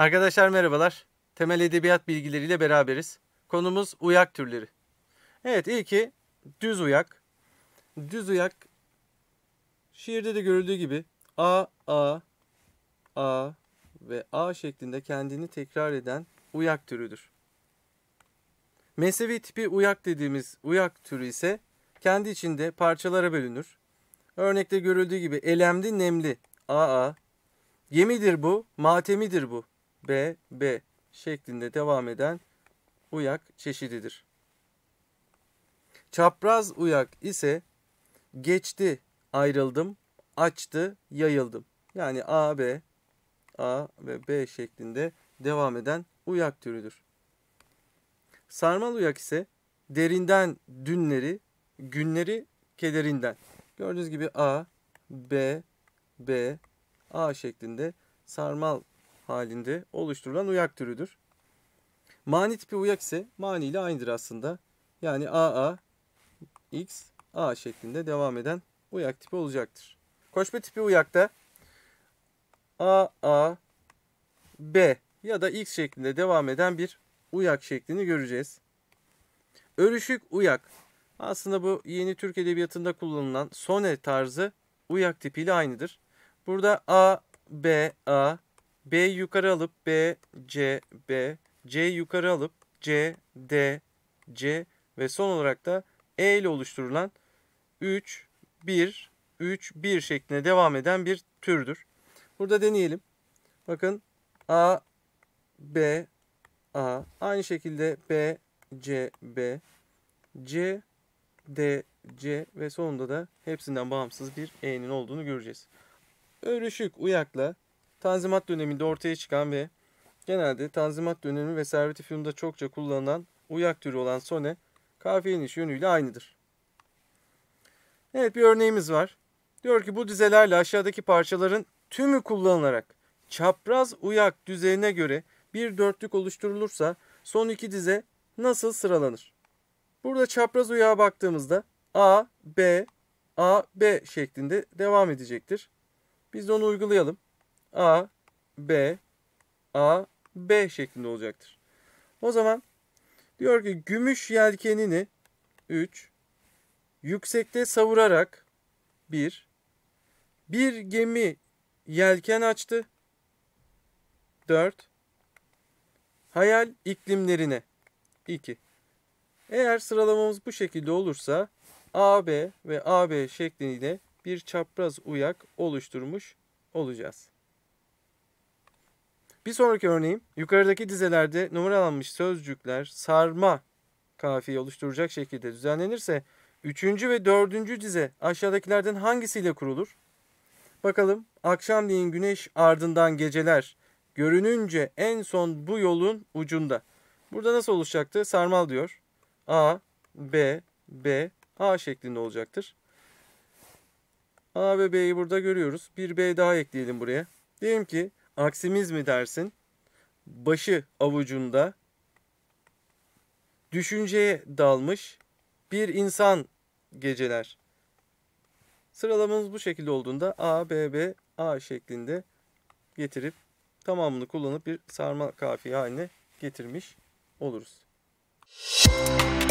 Arkadaşlar merhabalar. Temel edebiyat bilgileriyle beraberiz. Konumuz uyak türleri. Evet iyi ki düz uyak. Düz uyak şiirde de görüldüğü gibi A, A, A ve A şeklinde kendini tekrar eden uyak türüdür. Mesevi tipi uyak dediğimiz uyak türü ise kendi içinde parçalara bölünür. Örnekte görüldüğü gibi elemli nemli A A gemidir bu, matemidir bu B, B şeklinde devam eden uyak çeşididir. Çapraz uyak ise geçti, ayrıldım, açtı, yayıldım. Yani A, B, A ve B şeklinde devam eden uyak türüdür. Sarmal uyak ise derinden dünleri, günleri kederinden. Gördüğünüz gibi A, B, B, A şeklinde sarmal halinde oluşturulan uyak türüdür. Mani tipi uyak ise mani ile aynıdır aslında. Yani AA, X, A şeklinde devam eden uyak tipi olacaktır. Koşma tipi uyakta AA, B ya da X şeklinde devam eden bir uyak şeklini göreceğiz. Örüşük uyak. Aslında bu yeni Türk Edebiyatı'nda kullanılan sone tarzı uyak tipiyle aynıdır. Burada A, B, A, B yukarı alıp B, C, B, C yukarı alıp C, D, C ve son olarak da E ile oluşturulan 3, 1, 3, 1 şeklinde devam eden bir türdür. Burada deneyelim. Bakın A, B, A. Aynı şekilde B, C, B, C, D, C ve sonunda da hepsinden bağımsız bir E'nin olduğunu göreceğiz. Örüşük uyakla Tanzimat döneminde ortaya çıkan ve genelde Tanzimat dönemi ve Servet-i Fünun'da çokça kullanılan uyak türü olan sone kafiyenin iş yönüyle aynıdır. Evet bir örneğimiz var. Diyor ki bu dizelerle aşağıdaki parçaların tümü kullanılarak çapraz uyak düzeyine göre bir dörtlük oluşturulursa son iki dize nasıl sıralanır? Burada çapraz uyağa baktığımızda A, B, A, B şeklinde devam edecektir. Biz de onu uygulayalım. A, B, A, B şeklinde olacaktır. O zaman diyor ki gümüş yelkenini 3 yüksekte savurarak 1 bir gemi yelken açtı. 4 hayal iklimlerine 2 eğer sıralamamız bu şekilde olursa AB ve AB şeklinde bir çapraz uyak oluşturmuş olacağız. Bir sonraki örneğim yukarıdaki dizelerde numaralanmış sözcükler sarma kafiye oluşturacak şekilde düzenlenirse üçüncü ve dördüncü dize aşağıdakilerden hangisiyle kurulur? Bakalım akşamleyin güneş ardından geceler görününce en son bu yolun ucunda. Burada nasıl oluşacaktı? Sarmal diyor. A, B, B, A şeklinde olacaktır. A ve B'yi burada görüyoruz. Bir B daha ekleyelim buraya. Diyelim ki Aksimiz mi dersin? Başı avucunda düşünceye dalmış bir insan geceler. Sıralamamız bu şekilde olduğunda A, B, B, A şeklinde getirip tamamını kullanıp bir sarma kafiye haline getirmiş oluruz. Müzik